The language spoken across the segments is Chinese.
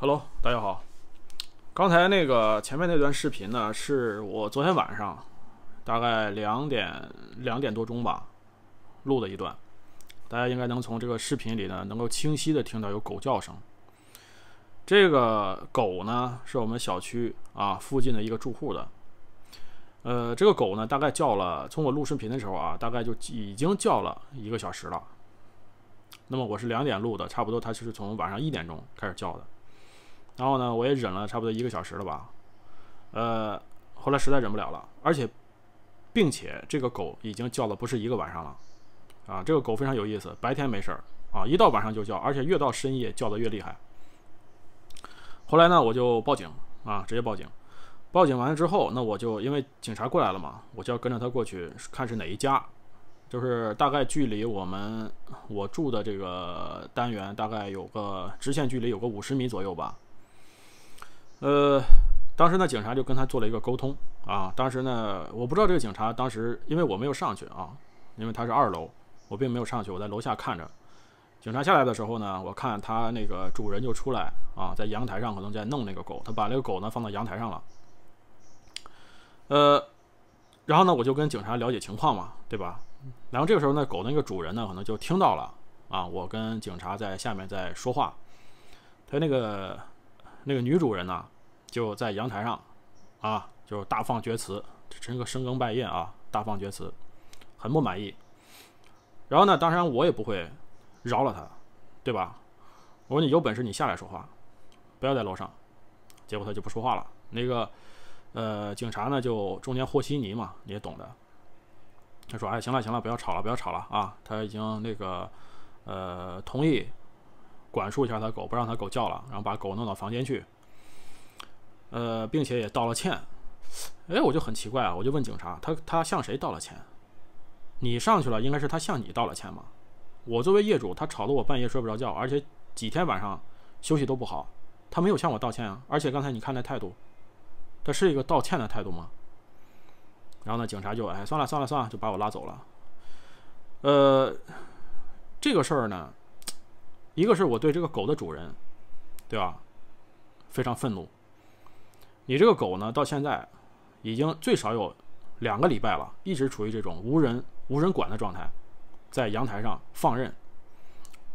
Hello，大家好。刚才那个前面那段视频呢，是我昨天晚上大概两点两点多钟吧录的一段。大家应该能从这个视频里呢，能够清晰的听到有狗叫声。这个狗呢，是我们小区啊附近的一个住户的。呃，这个狗呢，大概叫了，从我录视频的时候啊，大概就已经叫了一个小时了。那么我是两点录的，差不多它就是从晚上一点钟开始叫的。然后呢，我也忍了差不多一个小时了吧，呃，后来实在忍不了了，而且，并且这个狗已经叫了不是一个晚上了，啊，这个狗非常有意思，白天没事儿啊，一到晚上就叫，而且越到深夜叫的越厉害。后来呢，我就报警啊，直接报警，报警完了之后，那我就因为警察过来了嘛，我就要跟着他过去看是哪一家，就是大概距离我们我住的这个单元大概有个直线距离有个五十米左右吧。呃，当时呢，警察就跟他做了一个沟通啊。当时呢，我不知道这个警察当时，因为我没有上去啊，因为他是二楼，我并没有上去，我在楼下看着。警察下来的时候呢，我看他那个主人就出来啊，在阳台上可能在弄那个狗，他把那个狗呢放到阳台上了。呃，然后呢，我就跟警察了解情况嘛，对吧？然后这个时候呢，狗那个主人呢，可能就听到了啊，我跟警察在下面在说话，他那个。那个女主人呢，就在阳台上，啊，就是大放厥词，真个深更半夜啊，大放厥词，很不满意。然后呢，当然我也不会饶了他，对吧？我说你有本事你下来说话，不要在楼上。结果他就不说话了。那个，呃，警察呢就中间和稀泥嘛，你也懂的。他说，哎，行了行了，不要吵了不要吵了啊，他已经那个，呃，同意。管束一下他狗，不让他狗叫了，然后把狗弄到房间去。呃，并且也道了歉。哎，我就很奇怪啊，我就问警察，他他向谁道了歉？你上去了，应该是他向你道了歉吗？我作为业主，他吵得我半夜睡不着觉，而且几天晚上休息都不好。他没有向我道歉啊！而且刚才你看那态度，他是一个道歉的态度吗？然后呢，警察就哎算了算了算了，就把我拉走了。呃，这个事儿呢？一个是我对这个狗的主人，对吧？非常愤怒。你这个狗呢，到现在已经最少有两个礼拜了，一直处于这种无人无人管的状态，在阳台上放任。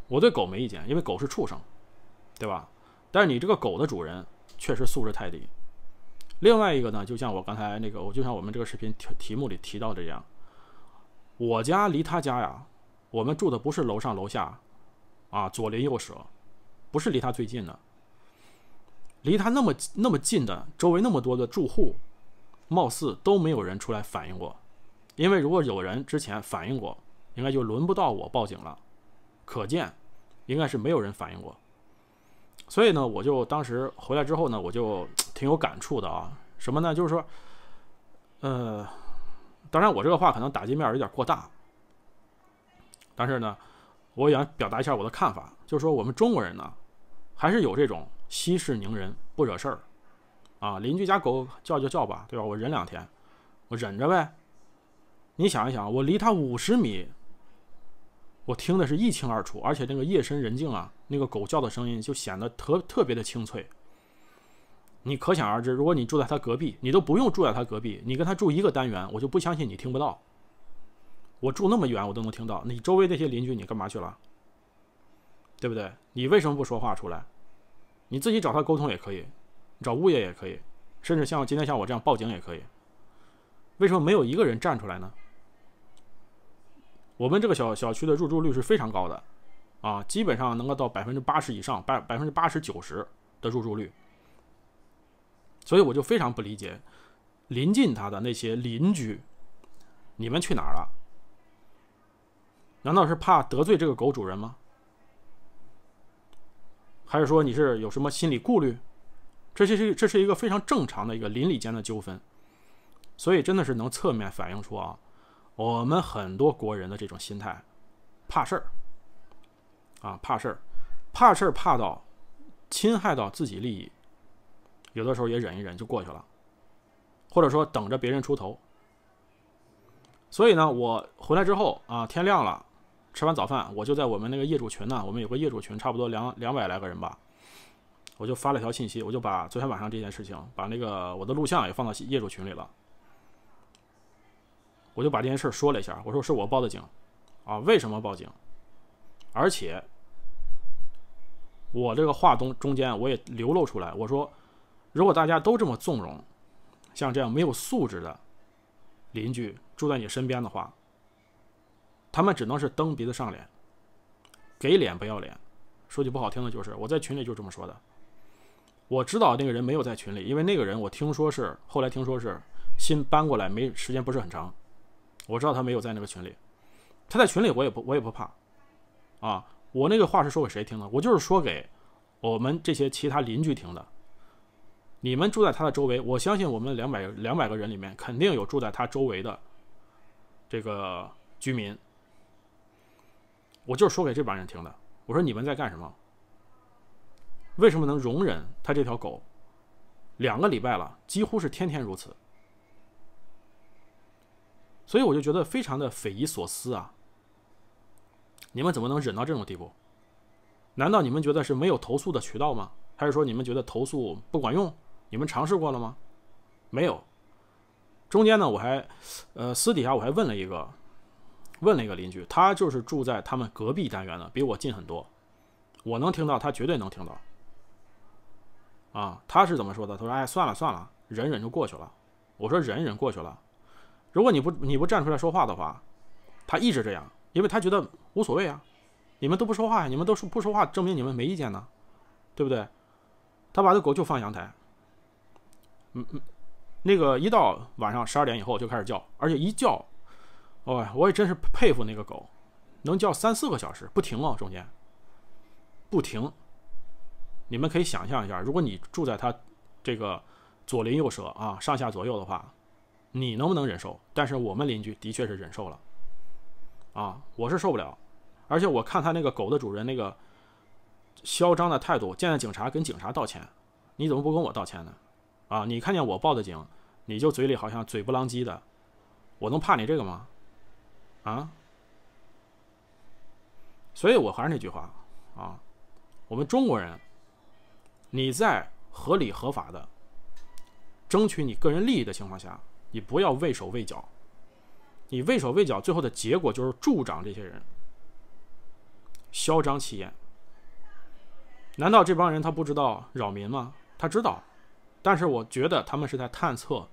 我对狗没意见，因为狗是畜生，对吧？但是你这个狗的主人确实素质太低。另外一个呢，就像我刚才那个，我就像我们这个视频题题目里提到的这样，我家离他家呀，我们住的不是楼上楼下。啊，左邻右舍，不是离他最近的，离他那么那么近的，周围那么多的住户，貌似都没有人出来反映过，因为如果有人之前反映过，应该就轮不到我报警了，可见应该是没有人反映过，所以呢，我就当时回来之后呢，我就挺有感触的啊，什么呢？就是说，呃，当然我这个话可能打击面有点过大，但是呢。我也想表达一下我的看法，就是说我们中国人呢，还是有这种息事宁人、不惹事儿，啊，邻居家狗叫就叫吧，对吧？我忍两天，我忍着呗。你想一想，我离他五十米，我听的是一清二楚，而且那个夜深人静啊，那个狗叫的声音就显得特特别的清脆。你可想而知，如果你住在他隔壁，你都不用住在他隔壁，你跟他住一个单元，我就不相信你听不到。我住那么远，我都能听到你周围那些邻居，你干嘛去了？对不对？你为什么不说话出来？你自己找他沟通也可以，找物业也可以，甚至像今天像我这样报警也可以。为什么没有一个人站出来呢？我们这个小小区的入住率是非常高的，啊，基本上能够到百分之八十以上，百百分之八十九十的入住率。所以我就非常不理解，临近他的那些邻居，你们去哪儿了？难道是怕得罪这个狗主人吗？还是说你是有什么心理顾虑？这这是这是一个非常正常的一个邻里间的纠纷，所以真的是能侧面反映出啊，我们很多国人的这种心态，怕事儿啊，怕事儿，怕事儿怕到侵害到自己利益，有的时候也忍一忍就过去了，或者说等着别人出头。所以呢，我回来之后啊，天亮了。吃完早饭，我就在我们那个业主群呢。我们有个业主群，差不多两两百来个人吧。我就发了条信息，我就把昨天晚上这件事情，把那个我的录像也放到业主群里了。我就把这件事说了一下，我说是我报的警，啊，为什么报警？而且我这个话中中间我也流露出来，我说，如果大家都这么纵容，像这样没有素质的邻居住在你身边的话。他们只能是蹬鼻子上脸，给脸不要脸。说句不好听的，就是我在群里就这么说的。我知道那个人没有在群里，因为那个人我听说是后来听说是新搬过来，没时间不是很长。我知道他没有在那个群里，他在群里我也不我也不怕。啊，我那个话是说给谁听的？我就是说给我们这些其他邻居听的。你们住在他的周围，我相信我们两百两百个人里面，肯定有住在他周围的这个居民。我就是说给这帮人听的。我说你们在干什么？为什么能容忍他这条狗？两个礼拜了，几乎是天天如此。所以我就觉得非常的匪夷所思啊！你们怎么能忍到这种地步？难道你们觉得是没有投诉的渠道吗？还是说你们觉得投诉不管用？你们尝试过了吗？没有。中间呢，我还，呃，私底下我还问了一个。问了一个邻居，他就是住在他们隔壁单元的，比我近很多，我能听到，他绝对能听到。啊，他是怎么说的？他说：“哎，算了算了，忍忍就过去了。”我说：“忍忍过去了。”如果你不你不站出来说话的话，他一直这样，因为他觉得无所谓啊。你们都不说话，呀，你们都说不说话，证明你们没意见呢，对不对？他把这狗就放阳台，嗯嗯，那个一到晚上十二点以后就开始叫，而且一叫。哦，我也真是佩服那个狗，能叫三四个小时不停哦，中间不停。你们可以想象一下，如果你住在它这个左邻右舍啊，上下左右的话，你能不能忍受？但是我们邻居的确是忍受了，啊，我是受不了。而且我看他那个狗的主人那个嚣张的态度，见了警察跟警察道歉，你怎么不跟我道歉呢？啊，你看见我报的警，你就嘴里好像嘴不啷叽的，我能怕你这个吗？啊！所以，我还是那句话啊，我们中国人，你在合理合法的争取你个人利益的情况下，你不要畏手畏脚。你畏手畏脚，最后的结果就是助长这些人嚣张气焰。难道这帮人他不知道扰民吗？他知道，但是我觉得他们是在探测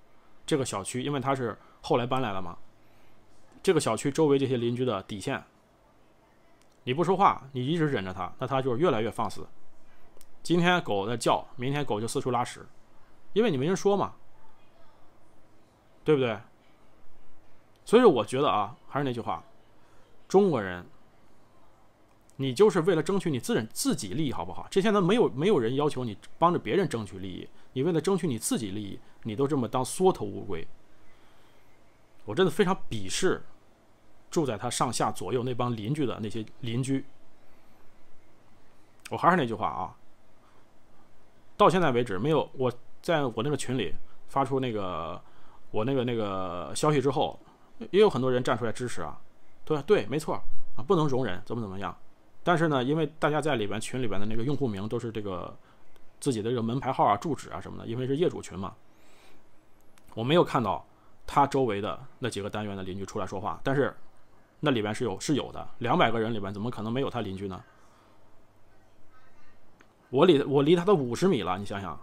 这个小区，因为他是后来搬来了嘛。这个小区周围这些邻居的底线，你不说话，你一直忍着他，那他就是越来越放肆。今天狗在叫，明天狗就四处拉屎，因为你没人说嘛，对不对？所以说，我觉得啊，还是那句话，中国人，你就是为了争取你自人自己利益好不好？这些在没有没有人要求你帮着别人争取利益，你为了争取你自己利益，你都这么当缩头乌龟。我真的非常鄙视住在他上下左右那帮邻居的那些邻居。我还是那句话啊，到现在为止没有我在我那个群里发出那个我那个那个消息之后，也有很多人站出来支持啊，对对，没错啊，不能容忍怎么怎么样。但是呢，因为大家在里边群里边的那个用户名都是这个自己的这个门牌号啊、住址啊什么的，因为是业主群嘛，我没有看到。他周围的那几个单元的邻居出来说话，但是那里边是有是有的，两百个人里边怎么可能没有他邻居呢？我离我离他都五十米了，你想想，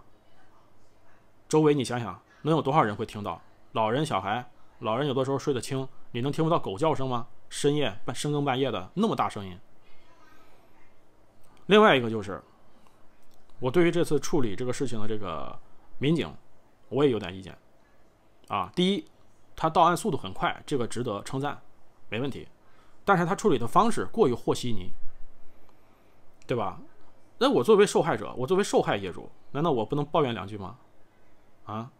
周围你想想，能有多少人会听到？老人、小孩，老人有的时候睡得轻，你能听不到狗叫声吗？深夜半深更半夜的那么大声音。另外一个就是，我对于这次处理这个事情的这个民警，我也有点意见。啊，第一，他到案速度很快，这个值得称赞，没问题。但是他处理的方式过于和稀泥，对吧？那我作为受害者，我作为受害业主，难道我不能抱怨两句吗？啊，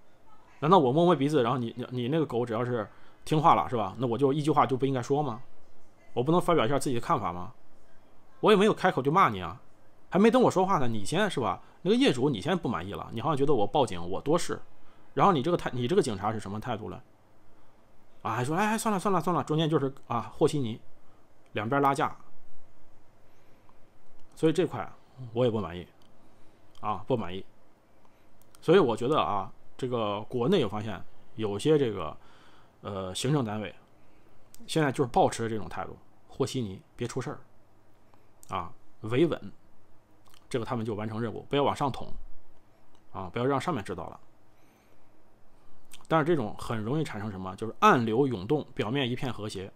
难道我摸摸鼻子，然后你你那个狗只要是听话了，是吧？那我就一句话就不应该说吗？我不能发表一下自己的看法吗？我也没有开口就骂你啊，还没等我说话呢，你先是吧？那个业主你先不满意了，你好像觉得我报警我多事。然后你这个态，你这个警察是什么态度了？啊，还说哎算了算了算了，中间就是啊和稀泥，两边拉架。所以这块我也不满意，啊不满意。所以我觉得啊，这个国内有发现有些这个呃行政单位，现在就是抱持这种态度，和稀泥，别出事儿，啊维稳，这个他们就完成任务，不要往上捅，啊不要让上面知道了。但是这种很容易产生什么？就是暗流涌动，表面一片和谐。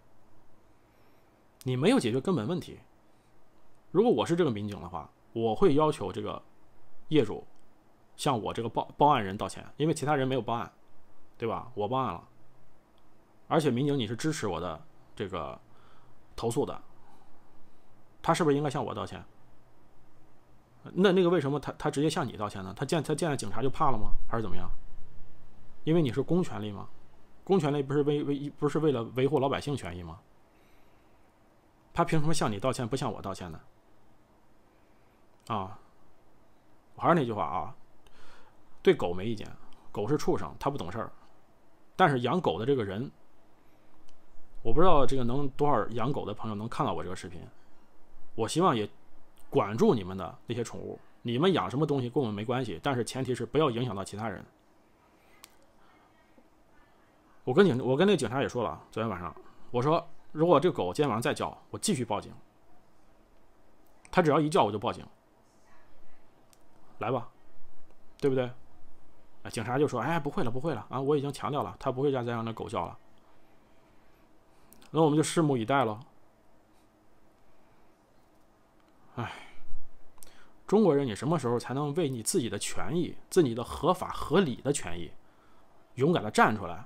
你没有解决根本问题。如果我是这个民警的话，我会要求这个业主向我这个报报案人道歉，因为其他人没有报案，对吧？我报案了，而且民警你是支持我的这个投诉的，他是不是应该向我道歉？那那个为什么他他直接向你道歉呢？他见他见了警察就怕了吗？还是怎么样？因为你是公权力吗？公权力不是为为不是为了维护老百姓权益吗？他凭什么向你道歉，不向我道歉呢？啊，我还是那句话啊，对狗没意见，狗是畜生，它不懂事儿。但是养狗的这个人，我不知道这个能多少养狗的朋友能看到我这个视频。我希望也管住你们的那些宠物。你们养什么东西跟我们没关系，但是前提是不要影响到其他人。我跟警，我跟那警察也说了，昨天晚上我说，如果这个狗今天晚上再叫，我继续报警。他只要一叫，我就报警。来吧，对不对？啊，警察就说，哎，不会了，不会了啊，我已经强调了，他不会再再让那狗叫了。那我们就拭目以待了。哎，中国人你什么时候才能为你自己的权益、自己的合法合理的权益，勇敢的站出来？